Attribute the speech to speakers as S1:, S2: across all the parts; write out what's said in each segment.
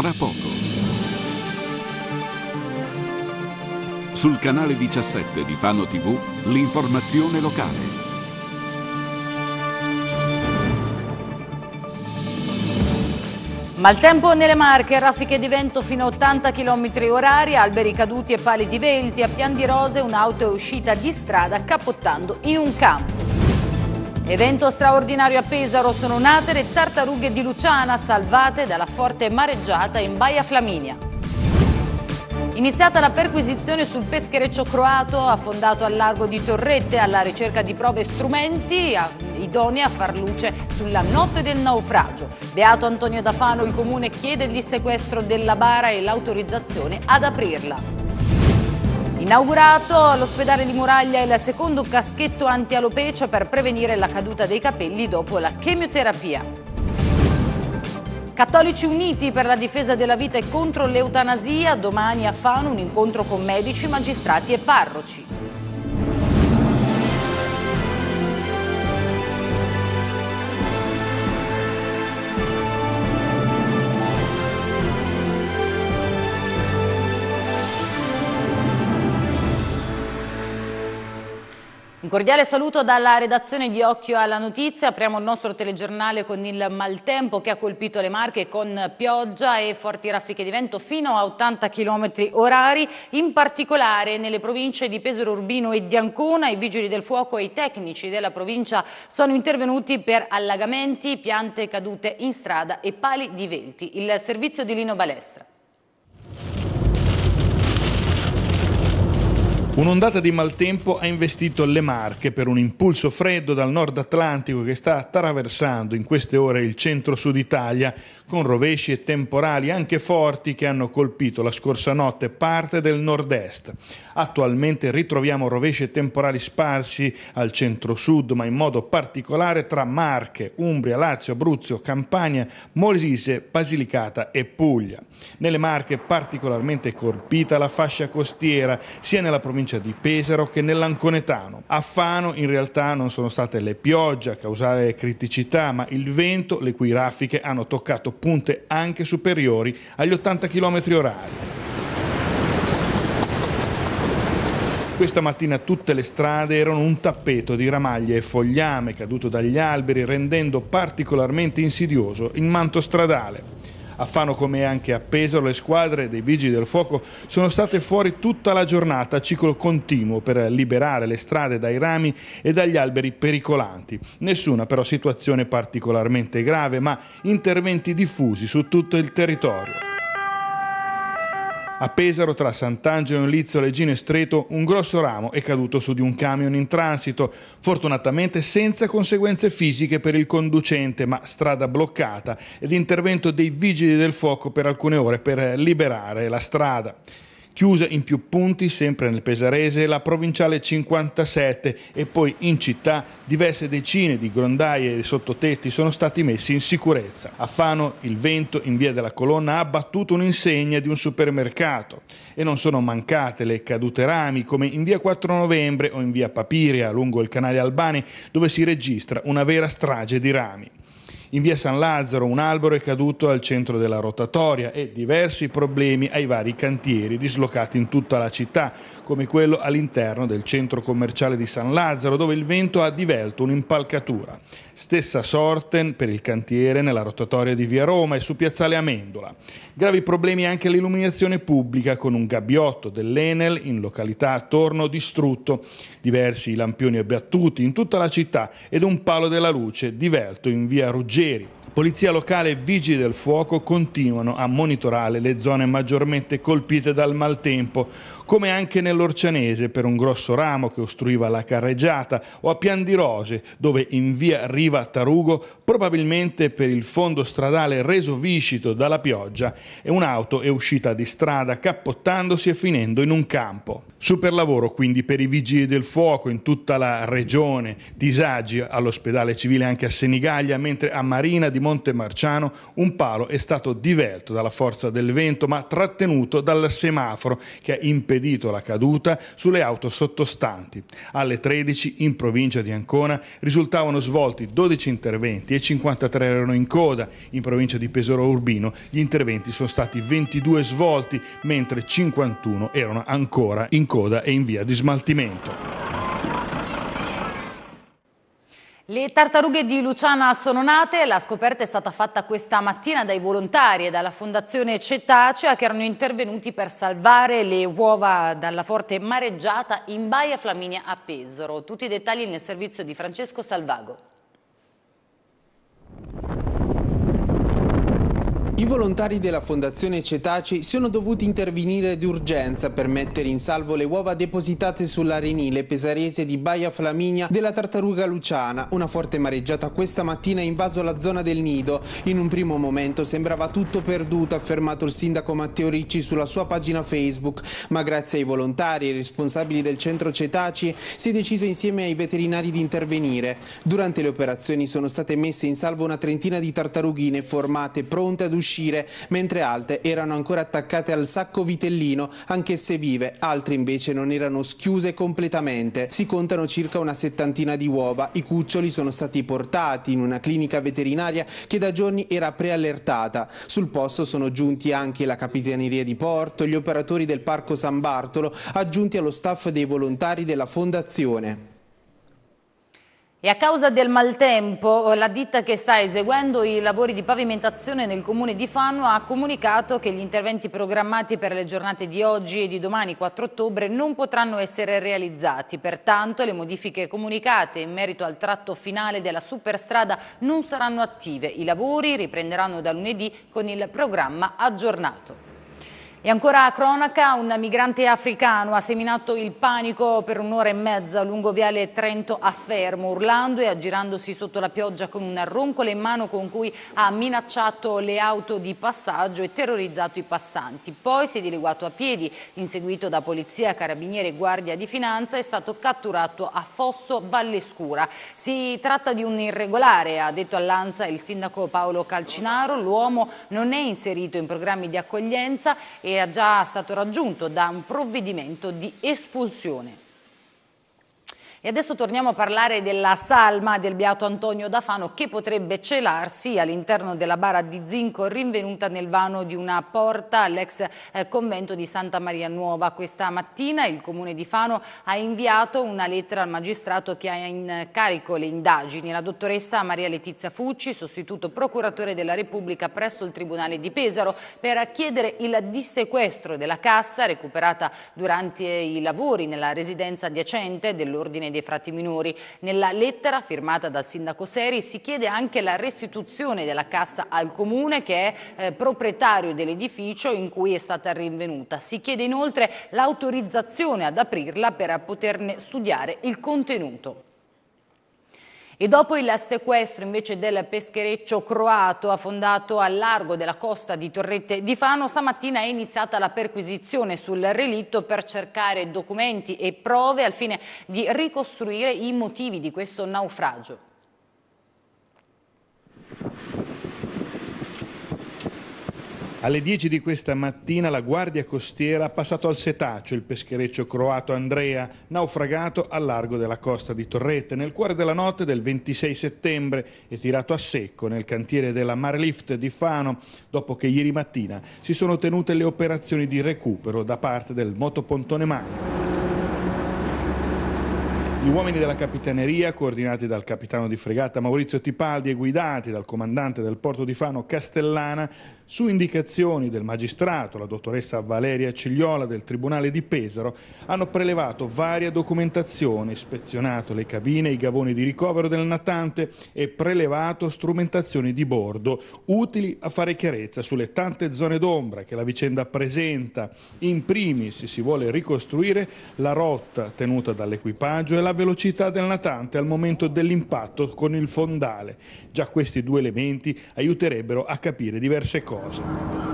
S1: tra poco. Sul canale 17 di Fano TV, l'informazione
S2: locale. Maltempo nelle Marche, raffiche di vento fino a 80 km orari, alberi caduti e pali di venti, a Pian di Rose un'auto è uscita di strada capottando in un campo. Evento straordinario a Pesaro, sono nate le tartarughe di Luciana salvate dalla forte mareggiata in Baia Flaminia. Iniziata la perquisizione sul peschereccio croato affondato al largo di Torrette alla ricerca di prove e strumenti idonei a far luce sulla notte del naufragio. Beato Antonio Dafano, il comune chiede il sequestro della bara e l'autorizzazione ad aprirla. Inaugurato all'ospedale di Muraglia il secondo caschetto antialopecia per prevenire la caduta dei capelli dopo la chemioterapia. Cattolici uniti per la difesa della vita e contro l'eutanasia, domani a Fano un incontro con medici, magistrati e parroci. Un cordiale saluto dalla redazione di Occhio alla Notizia. Apriamo il nostro telegiornale con il maltempo che ha colpito le Marche con pioggia e forti raffiche di vento fino a 80 km orari. In particolare nelle province di Pesaro Urbino e di Ancona i vigili del fuoco e i tecnici della provincia sono intervenuti per allagamenti, piante cadute in strada e pali di venti. Il servizio di Lino Balestra.
S3: Un'ondata di maltempo ha investito le Marche per un impulso freddo dal nord Atlantico che sta attraversando in queste ore il centro-sud Italia, con rovesci e temporali anche forti che hanno colpito la scorsa notte parte del nord-est. Attualmente ritroviamo rovesci e temporali sparsi al centro-sud, ma in modo particolare tra Marche, Umbria, Lazio, Abruzzo, Campania, Molise, Basilicata e Puglia. Nelle Marche particolarmente colpita la fascia costiera, sia nella provincia provincia di Pesaro che nell'Anconetano. A Fano in realtà non sono state le piogge a causare criticità, ma il vento, le cui raffiche hanno toccato punte anche superiori agli 80 km h Questa mattina tutte le strade erano un tappeto di ramaglie e fogliame caduto dagli alberi, rendendo particolarmente insidioso il manto stradale. A Fano come anche a Pesaro le squadre dei Vigili del Fuoco sono state fuori tutta la giornata a ciclo continuo per liberare le strade dai rami e dagli alberi pericolanti. Nessuna però situazione particolarmente grave ma interventi diffusi su tutto il territorio. A Pesaro, tra Sant'Angelo in Lizzo, Legino e Streto, un grosso ramo è caduto su di un camion in transito, fortunatamente senza conseguenze fisiche per il conducente, ma strada bloccata ed intervento dei vigili del fuoco per alcune ore per liberare la strada chiuse in più punti, sempre nel Pesarese, la provinciale 57 e poi in città diverse decine di grondaie e sottotetti sono stati messi in sicurezza. A Fano il vento in via della colonna ha battuto un'insegna di un supermercato e non sono mancate le cadute rami come in via 4 novembre o in via Papiria lungo il canale Albani dove si registra una vera strage di rami. In via San Lazzaro un albero è caduto al centro della rotatoria e diversi problemi ai vari cantieri dislocati in tutta la città, come quello all'interno del centro commerciale di San Lazzaro dove il vento ha divelto un'impalcatura. Stessa sorte per il cantiere nella rotatoria di via Roma e su piazzale Amendola. Gravi problemi anche all'illuminazione pubblica con un gabbiotto dell'Enel in località attorno distrutto, diversi lampioni abbattuti in tutta la città ed un palo della luce divelto in via Ruggero Ruggeri. Polizia locale e vigili del fuoco continuano a monitorare le zone maggiormente colpite dal maltempo, come anche nell'Orcianese per un grosso ramo che ostruiva la carreggiata, o a Pian di Rose, dove in via Riva Tarugo, probabilmente per il fondo stradale reso viscito dalla pioggia, un'auto è uscita di strada cappottandosi e finendo in un campo. Super lavoro quindi per i vigili del fuoco in tutta la regione, disagi all'ospedale civile anche a Senigallia, mentre a Marina di di Marciano, un palo è stato divelto dalla forza del vento ma trattenuto dal semaforo che ha impedito la caduta sulle auto sottostanti. Alle 13 in provincia di Ancona risultavano svolti 12 interventi e 53 erano in coda. In provincia di Pesoro Urbino gli interventi sono stati 22 svolti mentre 51 erano ancora in coda e in via di smaltimento.
S2: Le tartarughe di Luciana sono nate, la scoperta è stata fatta questa mattina dai volontari e dalla fondazione Cetacea che erano intervenuti per salvare le uova dalla forte mareggiata in Baia Flaminia a Pesaro. Tutti i dettagli nel servizio di Francesco Salvago.
S4: I volontari della Fondazione Cetaci sono dovuti intervenire d'urgenza per mettere in salvo le uova depositate sull'arenile pesarese di Baia Flaminia della tartaruga Luciana. Una forte mareggiata questa mattina ha invaso la zona del nido. In un primo momento sembrava tutto perduto, ha affermato il sindaco Matteo Ricci sulla sua pagina Facebook, ma grazie ai volontari e responsabili del centro Cetaci si è deciso insieme ai veterinari di intervenire. Durante le operazioni sono state messe in salvo una trentina di tartarughine formate pronte ad uscire uscire, mentre altre erano ancora attaccate al sacco vitellino, anche se vive, altre invece non erano schiuse completamente. Si contano circa una settantina di uova, i cuccioli sono stati portati in una clinica veterinaria che da giorni era preallertata. Sul posto sono giunti anche la Capitaneria di Porto, gli operatori del Parco San Bartolo, aggiunti allo staff dei volontari della Fondazione.
S2: E a causa del maltempo, eh, la ditta che sta eseguendo i lavori di pavimentazione nel comune di Fanno ha comunicato che gli interventi programmati per le giornate di oggi e di domani 4 ottobre non potranno essere realizzati. Pertanto le modifiche comunicate in merito al tratto finale della superstrada non saranno attive. I lavori riprenderanno da lunedì con il programma aggiornato. E ancora a cronaca, un migrante africano ha seminato il panico per un'ora e mezza lungo viale Trento a Fermo, urlando e aggirandosi sotto la pioggia con un roncola in mano con cui ha minacciato le auto di passaggio e terrorizzato i passanti. Poi si è dileguato a piedi, inseguito da polizia, carabinieri e guardia di finanza, è stato catturato a Fosso Vallescura. Si tratta di un irregolare, ha detto all'Ansa il sindaco Paolo Calcinaro, l'uomo non è inserito in programmi di accoglienza e e è già stato raggiunto da un provvedimento di espulsione. E adesso torniamo a parlare della salma del beato Antonio da Fano che potrebbe celarsi all'interno della bara di zinco rinvenuta nel vano di una porta all'ex eh, convento di Santa Maria Nuova. Questa mattina il comune di Fano ha inviato una lettera al magistrato che ha in carico le indagini. La dottoressa Maria Letizia Fucci, sostituto procuratore della Repubblica presso il Tribunale di Pesaro, per chiedere il dissequestro della cassa recuperata durante i lavori nella residenza adiacente dell'Ordine dei Frati Minori. Nella lettera firmata dal sindaco Seri si chiede anche la restituzione della cassa al comune che è eh, proprietario dell'edificio in cui è stata rinvenuta. Si chiede inoltre l'autorizzazione ad aprirla per poterne studiare il contenuto. E dopo il sequestro invece del peschereccio croato affondato al largo della costa di Torrette di Fano, stamattina è iniziata la perquisizione sul relitto per cercare documenti e prove al fine di ricostruire i motivi di questo naufragio.
S3: Alle 10 di questa mattina la Guardia Costiera ha passato al setaccio il peschereccio croato Andrea, naufragato al largo della costa di Torrette nel cuore della notte del 26 settembre e tirato a secco nel cantiere della Marlift di Fano, dopo che ieri mattina si sono tenute le operazioni di recupero da parte del motopontone Magno. Gli uomini della Capitaneria, coordinati dal capitano di fregata Maurizio Tipaldi e guidati dal comandante del porto di Fano Castellana, su indicazioni del magistrato, la dottoressa Valeria Cigliola del Tribunale di Pesaro, hanno prelevato varie documentazioni, ispezionato le cabine, i gavoni di ricovero del natante e prelevato strumentazioni di bordo, utili a fare chiarezza sulle tante zone d'ombra che la vicenda presenta. In primis si vuole ricostruire la rotta tenuta dall'equipaggio e la la velocità del natante al momento dell'impatto con il fondale. Già questi due elementi aiuterebbero a capire diverse cose.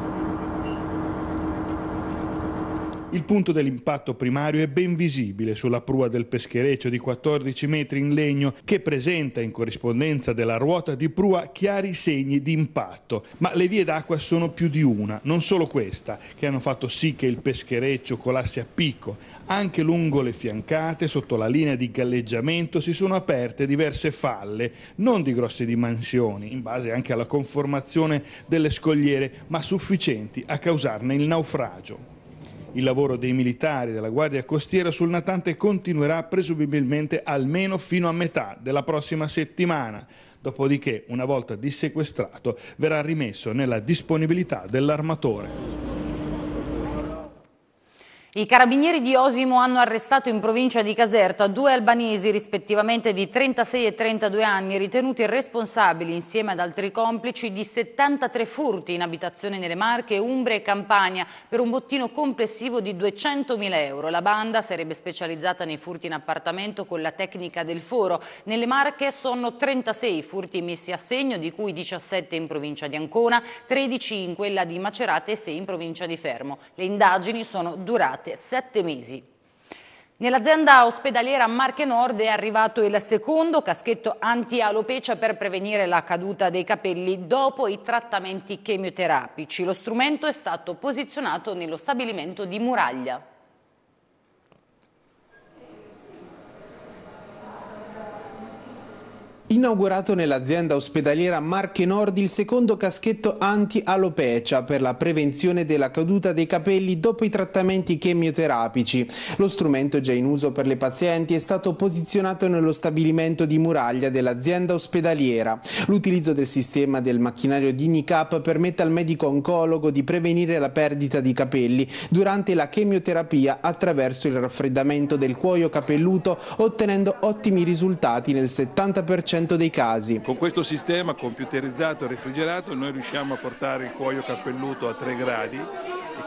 S3: Il punto dell'impatto primario è ben visibile sulla prua del peschereccio di 14 metri in legno che presenta in corrispondenza della ruota di prua chiari segni di impatto. Ma le vie d'acqua sono più di una, non solo questa, che hanno fatto sì che il peschereccio colasse a picco. Anche lungo le fiancate, sotto la linea di galleggiamento, si sono aperte diverse falle, non di grosse dimensioni, in base anche alla conformazione delle scogliere, ma sufficienti a causarne il naufragio. Il lavoro dei militari della Guardia Costiera sul natante continuerà presumibilmente almeno fino a metà della prossima settimana, dopodiché una volta dissequestrato verrà rimesso nella disponibilità dell'armatore.
S2: I carabinieri di Osimo hanno arrestato in provincia di Caserta due albanesi rispettivamente di 36 e 32 anni ritenuti responsabili insieme ad altri complici di 73 furti in abitazione nelle Marche, Umbre e Campania per un bottino complessivo di 200.000 euro. La banda sarebbe specializzata nei furti in appartamento con la tecnica del foro. Nelle Marche sono 36 furti messi a segno di cui 17 in provincia di Ancona, 13 in quella di Macerate e 6 in provincia di Fermo. Le indagini sono durate durate sette mesi. Nell'azienda ospedaliera Marche Nord è arrivato il secondo caschetto anti-alopecia per prevenire la caduta dei capelli dopo i trattamenti chemioterapici. Lo strumento è stato posizionato nello stabilimento di Muraglia.
S4: Inaugurato nell'azienda ospedaliera Marche Nord il secondo caschetto anti-alopecia per la prevenzione della caduta dei capelli dopo i trattamenti chemioterapici. Lo strumento già in uso per le pazienti è stato posizionato nello stabilimento di muraglia dell'azienda ospedaliera. L'utilizzo del sistema del macchinario DiniCap permette al medico oncologo di prevenire la perdita di capelli durante la chemioterapia attraverso il raffreddamento del cuoio capelluto ottenendo ottimi risultati nel 70% 50% dei casi. Con
S1: questo sistema computerizzato e refrigerato noi riusciamo
S3: a portare il cuoio cappelluto a 3 gradi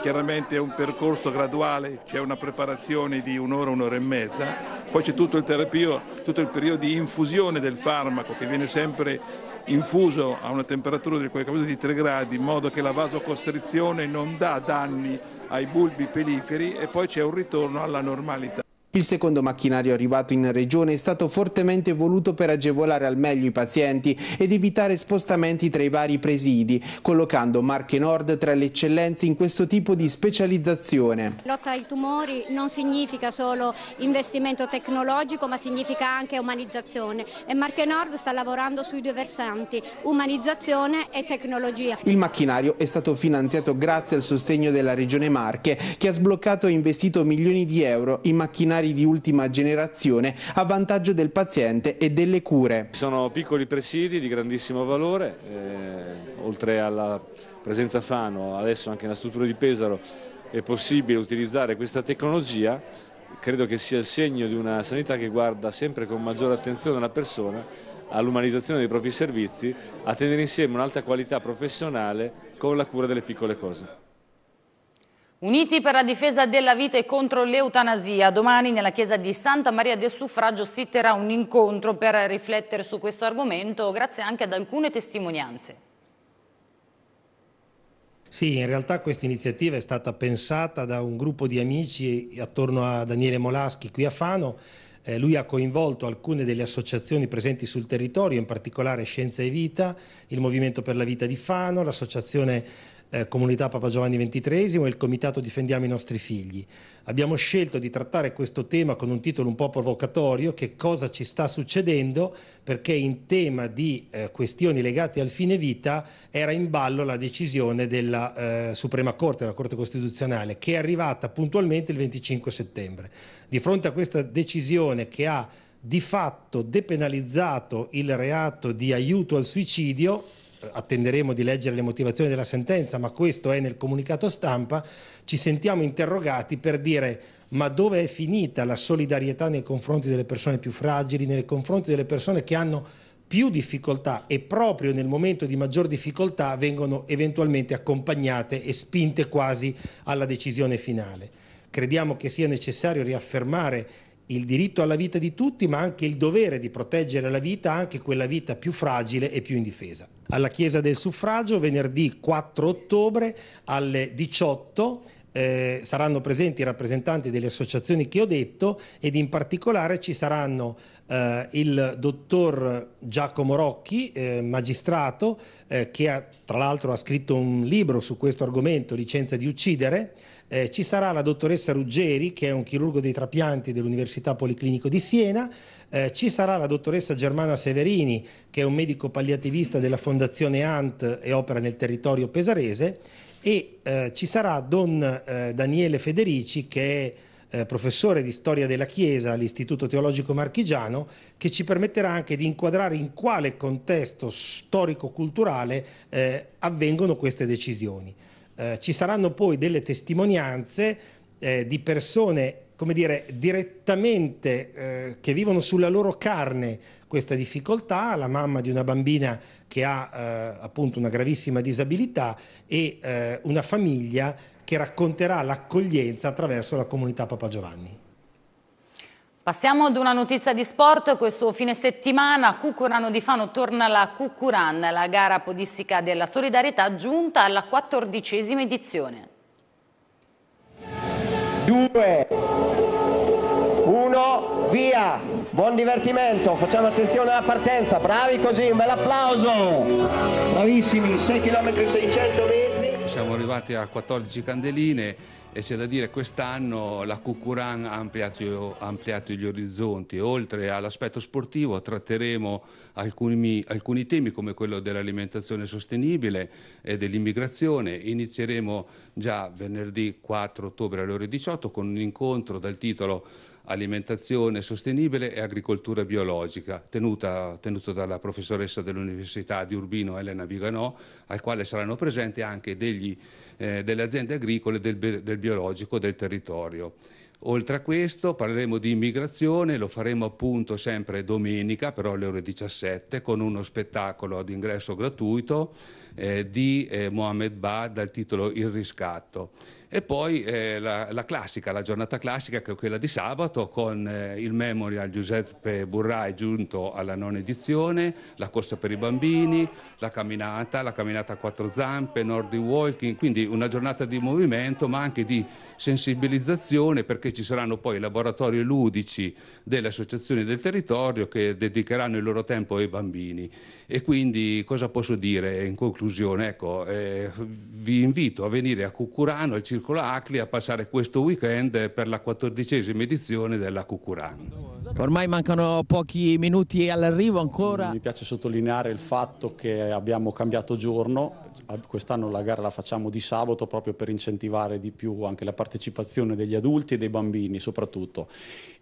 S3: chiaramente è un percorso graduale, c'è una preparazione di un'ora, un'ora e mezza, poi c'è tutto il terapio, tutto il periodo di infusione del farmaco che viene sempre infuso a una temperatura di 3 gradi in modo che la vasocostrizione non dà danni ai bulbi periferi e poi c'è un ritorno alla normalità.
S4: Il secondo macchinario arrivato in regione è stato fortemente voluto per agevolare al meglio i pazienti ed evitare spostamenti tra i vari presidi, collocando Marche Nord tra le eccellenze in questo tipo di specializzazione.
S2: Lotta ai tumori non significa solo investimento tecnologico ma significa anche umanizzazione e Marche Nord sta lavorando sui due versanti, umanizzazione e tecnologia.
S4: Il macchinario è stato finanziato grazie al sostegno della regione Marche che ha sbloccato e investito milioni di euro in macchinari medicinali di ultima generazione a vantaggio del paziente e delle cure.
S5: Sono piccoli presidi di grandissimo valore, eh, oltre alla presenza Fano, adesso anche nella struttura di Pesaro è possibile utilizzare questa tecnologia, credo che sia il segno di una sanità che guarda sempre con maggiore attenzione la persona all'umanizzazione dei propri servizi, a tenere insieme un'alta qualità professionale con la cura delle piccole cose.
S2: Uniti per la difesa della vita e contro l'eutanasia, domani nella chiesa di Santa Maria del Suffragio si terrà un incontro per riflettere su questo argomento grazie anche ad alcune testimonianze.
S6: Sì, in realtà questa iniziativa è stata pensata da un gruppo di amici attorno a Daniele Molaschi qui a Fano. Eh, lui ha coinvolto alcune delle associazioni presenti sul territorio, in particolare Scienza e Vita, il Movimento per la Vita di Fano, l'associazione eh, Comunità Papa Giovanni XXIII e il Comitato Difendiamo i nostri figli. Abbiamo scelto di trattare questo tema con un titolo un po' provocatorio, che cosa ci sta succedendo, perché in tema di eh, questioni legate al fine vita era in ballo la decisione della eh, Suprema Corte, della Corte Costituzionale, che è arrivata puntualmente il 25 settembre. Di fronte a questa decisione che ha di fatto depenalizzato il reato di aiuto al suicidio, attenderemo di leggere le motivazioni della sentenza, ma questo è nel comunicato stampa, ci sentiamo interrogati per dire ma dove è finita la solidarietà nei confronti delle persone più fragili, nei confronti delle persone che hanno più difficoltà e proprio nel momento di maggior difficoltà vengono eventualmente accompagnate e spinte quasi alla decisione finale. Crediamo che sia necessario riaffermare il diritto alla vita di tutti, ma anche il dovere di proteggere la vita, anche quella vita più fragile e più indifesa. Alla Chiesa del Suffragio venerdì 4 ottobre alle 18 eh, saranno presenti i rappresentanti delle associazioni che ho detto ed in particolare ci saranno eh, il dottor Giacomo Rocchi, eh, magistrato, eh, che ha, tra l'altro ha scritto un libro su questo argomento, Licenza di uccidere, eh, ci sarà la dottoressa Ruggeri, che è un chirurgo dei trapianti dell'Università Policlinico di Siena, eh, ci sarà la dottoressa Germana Severini, che è un medico palliativista della Fondazione ANT e opera nel territorio pesarese, e eh, ci sarà Don eh, Daniele Federici che è eh, professore di storia della Chiesa all'Istituto Teologico Marchigiano che ci permetterà anche di inquadrare in quale contesto storico-culturale eh, avvengono queste decisioni. Eh, ci saranno poi delle testimonianze eh, di persone come dire, direttamente eh, che vivono sulla loro carne questa difficoltà, la mamma di una bambina che ha eh, appunto una gravissima disabilità e eh, una famiglia che racconterà l'accoglienza attraverso la comunità Papa Giovanni.
S2: Passiamo ad una notizia di sport. Questo fine settimana Cucurano di Fano torna la Cucuran, la gara podistica della solidarietà giunta alla quattordicesima edizione.
S6: 2, 1, via! Buon divertimento, facciamo
S5: attenzione alla partenza, bravi così, un bel applauso! Bravissimi, 6 km 600
S1: metri. Siamo arrivati a 14 candeline e c'è da dire che quest'anno la Cucuran ha ampliato, ha ampliato, gli orizzonti. Oltre all'aspetto sportivo tratteremo alcuni, alcuni temi come quello dell'alimentazione sostenibile e dell'immigrazione. Inizieremo già venerdì 4 ottobre alle ore 18 con un incontro dal titolo alimentazione sostenibile e agricoltura biologica, tenuta, tenuto dalla professoressa dell'Università di Urbino Elena Viganò, al quale saranno presenti anche degli, eh, delle aziende agricole del, del biologico del territorio. Oltre a questo parleremo di immigrazione, lo faremo appunto sempre domenica, però alle ore 17, con uno spettacolo ad ingresso gratuito eh, di eh, Mohamed Ba dal titolo Il riscatto. E poi eh, la, la, classica, la giornata classica che è quella di sabato con eh, il Memorial Giuseppe Burrai giunto alla nona edizione, la corsa per i bambini, la camminata, la camminata a quattro zampe, Nordic Walking, quindi una giornata di movimento ma anche di sensibilizzazione perché ci saranno poi i laboratori ludici delle associazioni del territorio che dedicheranno il loro tempo ai bambini. E quindi cosa posso dire in conclusione? Ecco, eh, vi invito a venire a Cucurano al Circo Circola Acli a passare questo weekend per la quattordicesima edizione della Cucuran.
S4: Ormai mancano pochi minuti
S5: all'arrivo ancora. Mi piace sottolineare il fatto che abbiamo cambiato giorno, quest'anno la gara la facciamo di sabato proprio per incentivare di più anche la partecipazione degli adulti e dei bambini soprattutto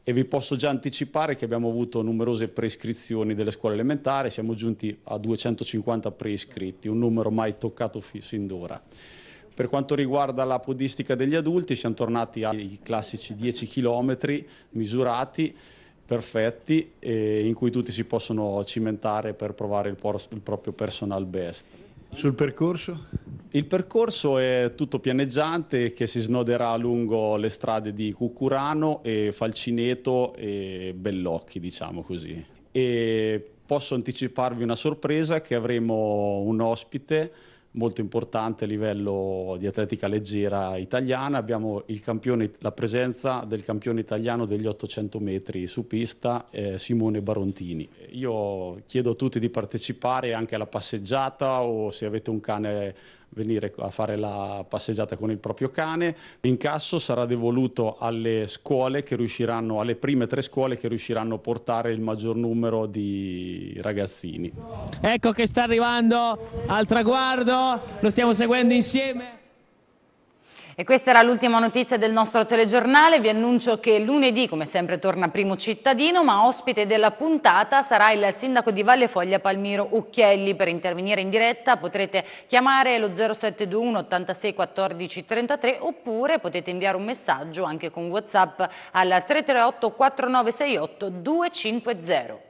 S5: e vi posso già anticipare che abbiamo avuto numerose prescrizioni delle scuole elementari, siamo giunti a 250 prescritti, un numero mai toccato sin d'ora. Per quanto riguarda la podistica degli adulti siamo tornati ai classici 10 km misurati perfetti in cui tutti si possono cimentare per provare il, il proprio personal best. Sul percorso? Il percorso è tutto pianeggiante che si snoderà lungo le strade di Cucurano e Falcineto e Bellocchi, diciamo così. E posso anticiparvi una sorpresa che avremo un ospite molto importante a livello di atletica leggera italiana. Abbiamo campione, la presenza del campione italiano degli 800 metri su pista, eh, Simone Barontini. Io chiedo a tutti di partecipare anche alla passeggiata o se avete un cane venire a fare la passeggiata con il proprio cane. L'incasso sarà devoluto alle scuole che riusciranno, alle prime tre scuole che riusciranno a portare il maggior numero di ragazzini.
S2: Ecco che sta arrivando al traguardo, lo stiamo seguendo insieme. E questa era l'ultima notizia del nostro telegiornale. Vi annuncio che lunedì, come sempre, torna Primo Cittadino, ma ospite della puntata sarà il sindaco di Valle Foglia Palmiro Ucchielli. Per intervenire in diretta potrete chiamare lo 0721 86 14 33 oppure potete inviare un messaggio anche con WhatsApp al 338 4968 250.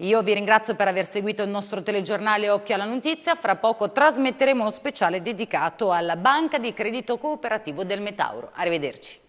S2: Io vi ringrazio per aver seguito il nostro telegiornale Occhio alla Notizia. Fra poco trasmetteremo uno speciale dedicato alla Banca di Credito Cooperativo del Metauro. Arrivederci.